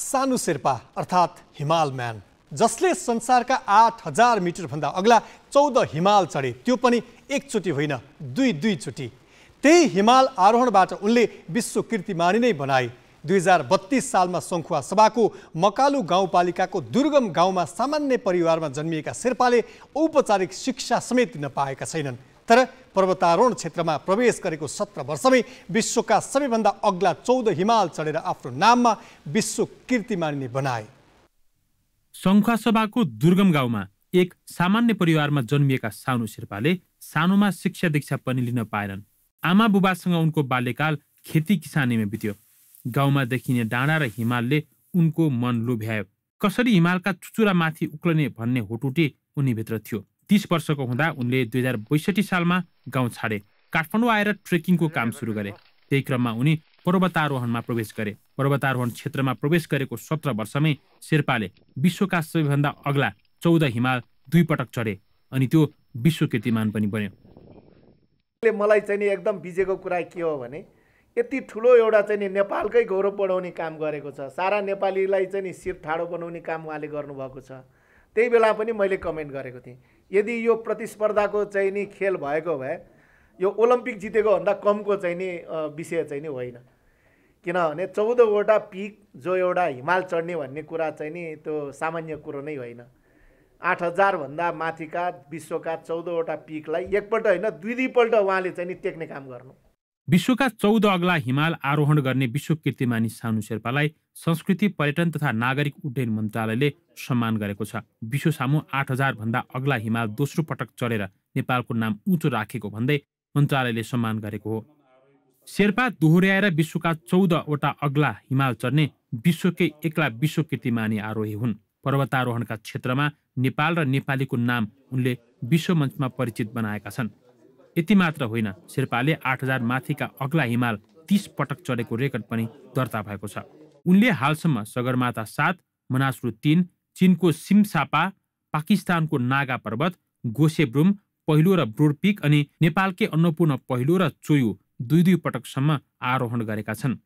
सानु शेर्पा अर्थात् हिमाल म्यान जसले संसारका आठ हजार मिटरभन्दा अग्ला चौध हिमाल चढे त्यो पनि एकचोटि होइन दुई दुईचोटि त्यही हिमाल आरोहणबाट उनले विश्व कीर्तिमानी नै बनाए दुई हजार बत्तिस सालमा सङ्खुवा सभाको मकालु गाउँपालिकाको दुर्गम गाउँमा सामान्य परिवारमा जन्मिएका शेर्पाले औपचारिक शिक्षा समेत नपाएका छैनन् तर पर्वतारोहण क्षेत्रमा प्रवेश गरेको सत्र वर्षमै विश्वका सबैभन्दा अग्ला चौध हिमाल चढेर आफ्नो नाममा विश्व मानिने बनाए शङ्खासभाको दुर्गम गाउँमा एक सामान्य परिवारमा जन्मिएका सानो शेर्पाले सानोमा शिक्षा दीक्षा पनि लिन पाएनन् आमा बुबासँग उनको बाल्यकाल खेती किसानीमा बित्यो गाउँमा देखिने डाँडा र हिमालले उनको मन लोभ्यायो कसरी हिमालका चुचुरामाथि उक्लने भन्ने होटुटे उनीभित्र थियो तिस वर्षको हुँदा उनले दुई हजार बैसठी सालमा गाउँ छाडे काठमाडौँ आएर ट्रेकिङको काम सुरु गरे त्यही क्रममा उनी पर्वतारोहणमा प्रवेश गरे पर्वतारोहण क्षेत्रमा प्रवेश गरेको सत्र वर्षमै शेर्पाले विश्वका सबैभन्दा अग्ला चौध हिमाल दुईपटक चढे अनि त्यो विश्व कीर्तिमान पनि बन्यो मलाई चाहिँ नि एकदम बिजेको कुरा के हो भने यति ठुलो एउटा चाहिँ नि नेपालकै गौरव बढाउने काम गरेको छ सारा नेपालीलाई चाहिँ नि शिर ठाडो बनाउने काम उहाँले गर्नुभएको छ त्यही बेला पनि मैले कमेन्ट गरेको थिएँ यदि यो प्रतिस्पर्धाको चाहिँ नि खेल भएको भए यो ओलम्पिक जितेको भन्दा कमको चाहिँ नि विषय चाहिँ नि होइन किनभने चौधवटा पिक जो एउटा हिमाल चढ्ने भन्ने कुरा चाहिँ नि त्यो सामान्य कुरो नै होइन आठ हजारभन्दा माथिका विश्वका चौधवटा पिकलाई एकपल्ट होइन दुई दुईपल्ट उहाँले चाहिँ नि टेक्ने काम गर्नु विश्वका चौध अग्ला हिमाल आरोहण गर्ने विश्व कीर्तिमानी सानु शेर्पालाई संस्कृति पर्यटन तथा नागरिक उड्डयन मन्त्रालयले सम्मान गरेको छ विश्व सामु आठ हजारभन्दा अग्ला हिमाल दोस्रो पटक चढेर नेपालको नाम उच्चो राखेको भन्दै मन्त्रालयले सम्मान गरेको हो शेर्पा दोहोऱ्याएर विश्वका चौधवटा अग्ला हिमाल चढ्ने विश्वकै एक्ला विश्व कीर्तिमानी आरोही हुन् पर्वतारोहणका क्षेत्रमा नेपाल र नेपालीको नाम उनले विश्वमञ्चमा परिचित बनाएका छन् यति मात्र होइन शेर्पाले आठ हजार माथिका अग्ला हिमाल तिस पटक चढेको रेकर्ड पनि दर्ता भएको छ उनले हालसम्म सगरमाथा सात मनासरु तिन चिनको सिमसापा पाकिस्तानको नागा पर्वत गोसेब्रुम पहिलो र ब्रोडपिक अनि नेपालकै अन्नपूर्ण पहिलो र चोयु दुई दुई पटकसम्म आरोहण गरेका छन्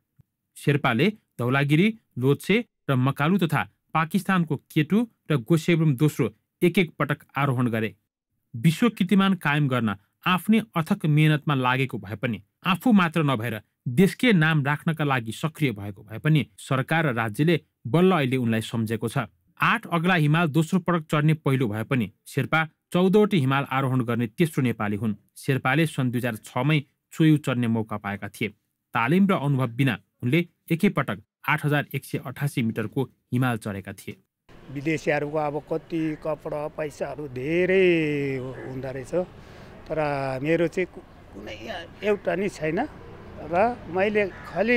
शेर्पाले धौलागिरी लोत्से र मकालु तथा पाकिस्तानको केटु र गोसेब्रुम दोस्रो एक एक पटक आरोहण गरे विश्व कीर्तिमान कायम गर्न आफ्नै अथक मेहनतमा लागेको भए पनि आफू मात्र नभएर देशकै नाम राख्नका लागि सक्रिय भएको भए पनि सरकार र राज्यले बल्ल अहिले उनलाई सम्झेको छ आठ अग्ला हिमाल दोस्रो पटक चढ्ने पहिलो भए पनि शेर्पा चौधवटी हिमाल आरोहण गर्ने तेस्रो नेपाली हुन् शेर्पाले सन् दुई हजार छमै चोयु चढ्ने मौका पाएका थिए तालिम र अनुभव बिना उनले एकैपटक आठ हजार एक सय अठासी मिटरको हिमाल चढेका थिए विदेशीहरूको अब कति कपडा पैसाहरू धेरै हुँदो रहेछ र मेरो चाहिँ कुनै एउटा नि छैन र मैले खालि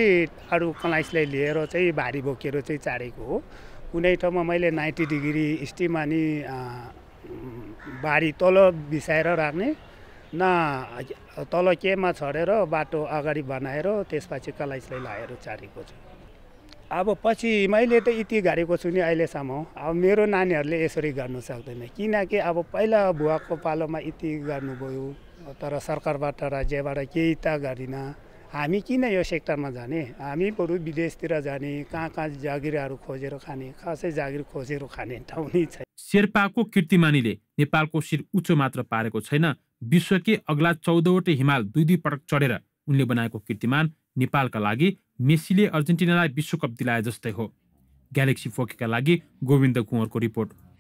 अरू कलाइसलाई लिएर चाहिँ भारी बोकेर चाहिँ चाडेको हो कुनै ठाउँमा मैले नाइन्टी डिग्री स्टीमा नि बारी तल बिसाएर राख्ने न तल केमा छोडेर बाटो अगाडि बनाएर त्यसपछि कलाइसलाई लाएर चाडेको छु अब पछि मैले त यति गरेको छु नि अहिलेसम्म अब मेरो नानीहरूले यसरी गर्नु सक्दैन किनकि अब पहिला भुवाको पालोमा यति गर्नुभयो तर सरकारबाट राज्यबाट केही त गर्दिन हामी किन यो सेक्टरमा जाने हामी बरु विदेशतिर जाने कहाँ कहाँ जागिरहरू खोजेर खाने खासै जागिर खोजेर खाने ठाउँ नै छैन शेर्पाको कीर्तिमानीले नेपालको शिर उच्च मात्र पारेको छैन विश्वकै अग्ला चौधवटै हिमाल दुई दुई पटक चढेर उनले बनाएको कीर्तिमान नेपालका लागि मेसीले अर्जेन्टिनालाई विश्वकप दिलाए जस्तै हो ग्यालेक्सी फोकेका लागि गोविन्द कुँवरको रिपोर्ट